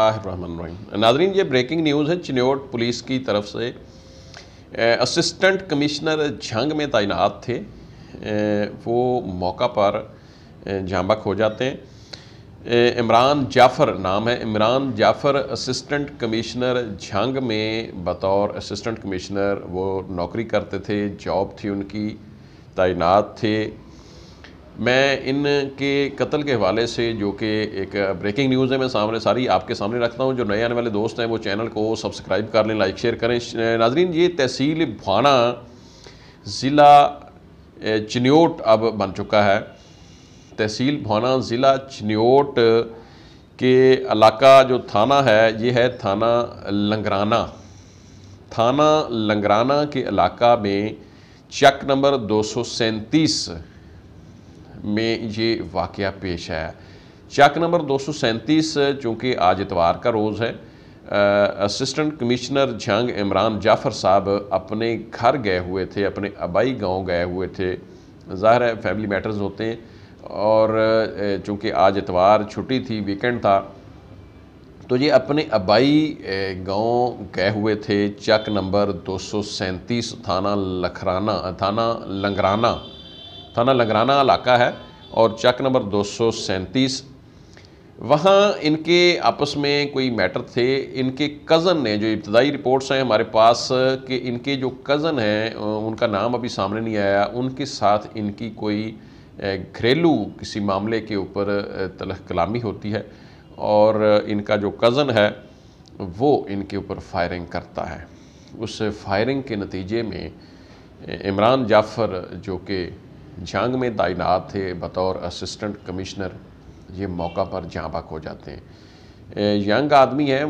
नाजरीन ये breaking news है चिन्योट पुलिस की तरफ से असिस्टेंट कमिश्नर झंग में तैनात थे वो मौका पर झांबक हो जाते हैं इमरान जाफ़र नाम है इमरान जाफ़र असिस्टेंट कमिश्नर झंग में बतौर असिस्टेंट कमिश्नर वो नौकरी करते थे जॉब थी उनकी तैनात थे मैं इन के कत्ल के हवाले से जो कि एक ब्रेकिंग न्यूज़ है मैं सामने सारी आपके सामने रखता हूँ जो नए आने वाले दोस्त हैं वो चैनल को सब्सक्राइब कर लें लाइक शेयर करें नाजरीन ये तहसील भाना ज़िला चिन्योट अब बन चुका है तहसील भाना ज़िला चिन्योट के इलाका जो थाना है ये है थाना लंगराना थाना लंगराना के इलाका में चक नंबर दो सौ सैंतीस में ये वाक़ पेश आया चक नंबर दो सौ सैंतीस चूँकि आज इतवार का रोज़ है असिस्टेंट कमिश्नर जंग इमरान जाफ़र साहब अपने घर गए हुए थे अपने आबाई गांव गए हुए थे ज़ाहिर है फैमिली मैटर्स होते हैं और चूँकि आज इतवार छुट्टी थी वीकेंड था तो ये अपने आबाई गांव गए हुए थे चक नंबर दो सौ सैंतीस थाना लखराना थाना लंगराना थाना लगराना इलाका है और चक नंबर दो सौ सैंतीस वहाँ इनके आपस में कोई मैटर थे इनके कज़न ने जो इब्तदाई रिपोर्ट्स हैं हमारे पास कि इनके जो कज़न हैं उनका नाम अभी सामने नहीं आया उनके साथ इनकी कोई घरेलू किसी मामले के ऊपर तलह कलामी होती है और इनका जो कज़न है वो इनके ऊपर फायरिंग करता है उस फायरिंग के नतीजे में इमरान जाफ़र जो कि जंग में तैनात थे बतौर असिस्टेंट कमिश्नर ये मौका पर जाँबाक हो जाते हैं यंग आदमी है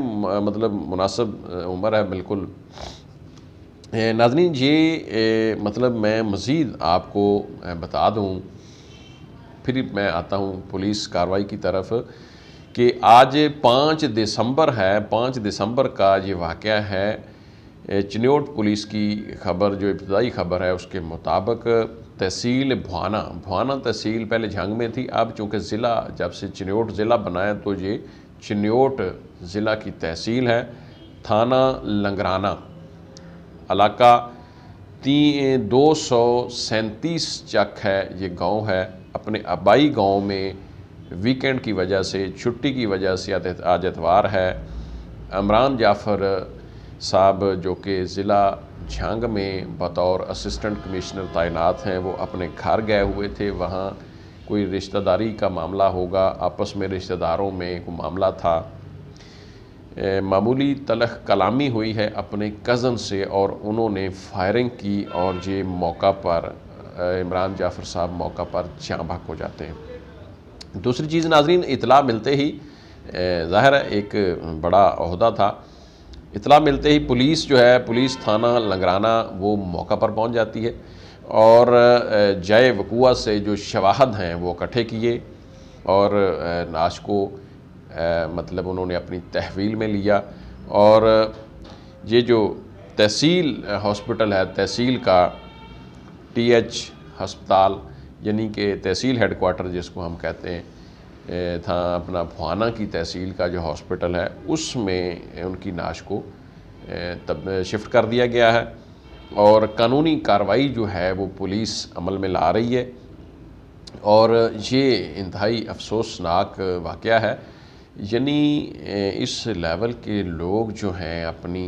मतलब मुनासब उम्र है बिल्कुल नाजनीन ये मतलब मैं मज़ीद आपको बता दूँ फिर मैं आता हूँ पुलिस कार्रवाई की तरफ कि आज पाँच दिसंबर है पाँच दिसंबर का ये वाक़ है चिन्योट पुलिस की खबर जो इब्तदाई खबर है उसके मुताबिक तहसील भुआना भुआना तहसील पहले झंग में थी अब चूँकि ज़िला जब से चिन्योट ज़िला बनाया तो ये चिन्योट ज़िला की तहसील है थाना लंगराना इलाका ती दो सौ सैंतीस चक है ये गांव है अपने आबाई गांव में वीकेंड की वजह से छुट्टी की वजह से आज एतवार है इमरान जाफ़र साहब जो कि ज़िला छांग में बतौर असिस्टेंट कमिश्नर तैनात हैं वो अपने घर गए हुए थे वहाँ कोई रिश्तेदारी का मामला होगा आपस में रिश्तेदारों में एक मामला था मामूली तलख कलामी हुई है अपने कज़न से और उन्होंने फायरिंग की और ये मौका पर इमरान जाफ़र साहब मौका पर चाँबक हो जाते हैं दूसरी चीज़ नाजरीन इतला मिलते ही ज़ाहिर एक बड़ा अहदा था इतला मिलते ही पुलिस जो है पुलिस थाना लंगराना वो मौका पर पहुंच जाती है और जय वकूआ से जो शवाहद हैं वो इकट्ठे किए और नाश को मतलब उन्होंने अपनी तहवील में लिया और ये जो तहसील हॉस्पिटल है तहसील का टी एच हस्पताल यानी कि तहसील हेडकोार्टर जिसको हम कहते हैं था अपना फाना की तहसील का जो हॉस्पिटल है उसमें उनकी नाश को तब शिफ्ट कर दिया गया है और कानूनी कार्रवाई जो है वो पुलिस अमल में ला रही है और ये इंतहाई अफसोसनाक वाक़ है यानी इस लेवल के लोग जो हैं अपनी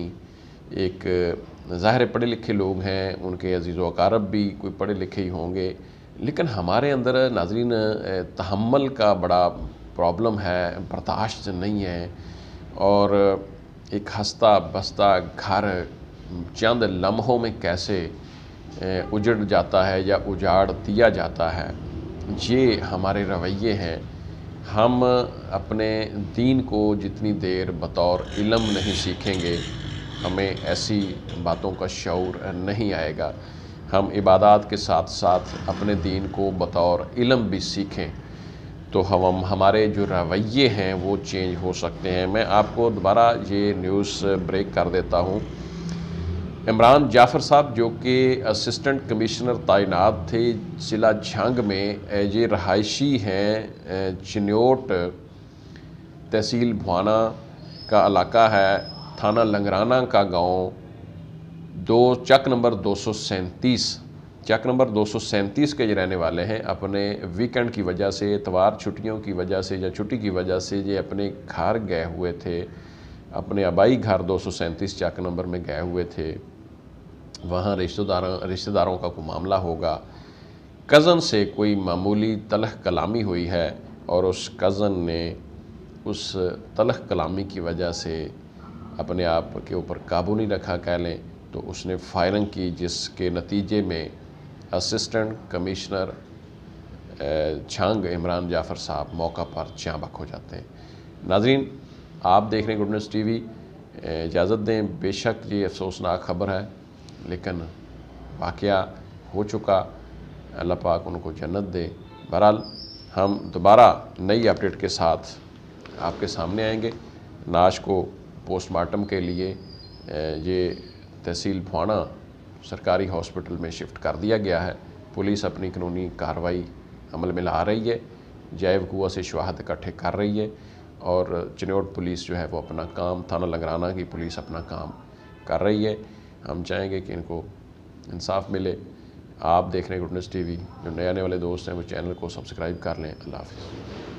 एक ज़ाहिर पढ़े लिखे लोग हैं उनके अजीज़ वकारब भी कोई पढ़े लिखे ही होंगे लेकिन हमारे अंदर नाजरीन तहमल का बड़ा प्रॉब्लम है बर्दाश्त नहीं है और एक हंसता बसता घर चंद लम्हों में कैसे उजड़ जाता है या उजाड़ दिया जाता है ये हमारे रवैये हैं हम अपने दीन को जितनी देर बतौर इलम नहीं सीखेंगे हमें ऐसी बातों का शौर नहीं आएगा हम इबादत के साथ साथ अपने दीन को बतौर इलम भी सीखें तो हम हमारे जो रवैये हैं वो चेंज हो सकते हैं मैं आपको दोबारा ये न्यूज़ ब्रेक कर देता हूँ इमरान जाफ़र साहब जो कि असिस्टेंट कमिश्नर तैनात थे ज़िला झंग में ये रहायशी हैं चिन्योट तहसील भुआना का इलाका है थाना लंगराना का गांव दो चक नंबर दो चक नंबर दो के जो रहने वाले हैं अपने वीकेंड की वजह से इतवार छुट्टियों की वजह से या छुट्टी की वजह से ये अपने घर गए हुए थे अपने आबाई घर दो चक नंबर में गए हुए थे वहाँ रिश्तेदार रिश्तेदारों का कोई मामला होगा कज़न से कोई मामूली तलह कलामी हुई है और उस कज़न ने उस तलह कलामी की वजह से अपने आप के ऊपर काबू नहीं रखा कह लें तो उसने फायरिंग की जिसके नतीजे में असिस्टेंट कमिश्नर छांग इमरान जाफ़र साहब मौका पर चाँबक हो जाते हैं नाजरीन आप देख रहे हैं गुडनेस टी वी इजाज़त दें बेशक ये अफसोसनाक खबर है लेकिन वाक़ हो चुका अल्लाह पाक उनको जन्नत दे बहरहाल हम दोबारा नई अपडेट के साथ आपके सामने आएंगे नाश को पोस्टमार्टम के लिए ये तहसील भुआना सरकारी हॉस्पिटल में शिफ्ट कर दिया गया है पुलिस अपनी कानूनी कार्रवाई अमल में ला रही है जैव कुआ से शवाहद इकट्ठे कर रही है और चिनौट पुलिस जो है वो अपना काम थाना लंगराना की पुलिस अपना काम कर रही है हम चाहेंगे कि इनको इंसाफ मिले आप देख रहे हैं गुडनेस टीवी जो नए आने वाले दोस्त हैं वो चैनल को सब्सक्राइब कर लें अल्लाह हाफिज़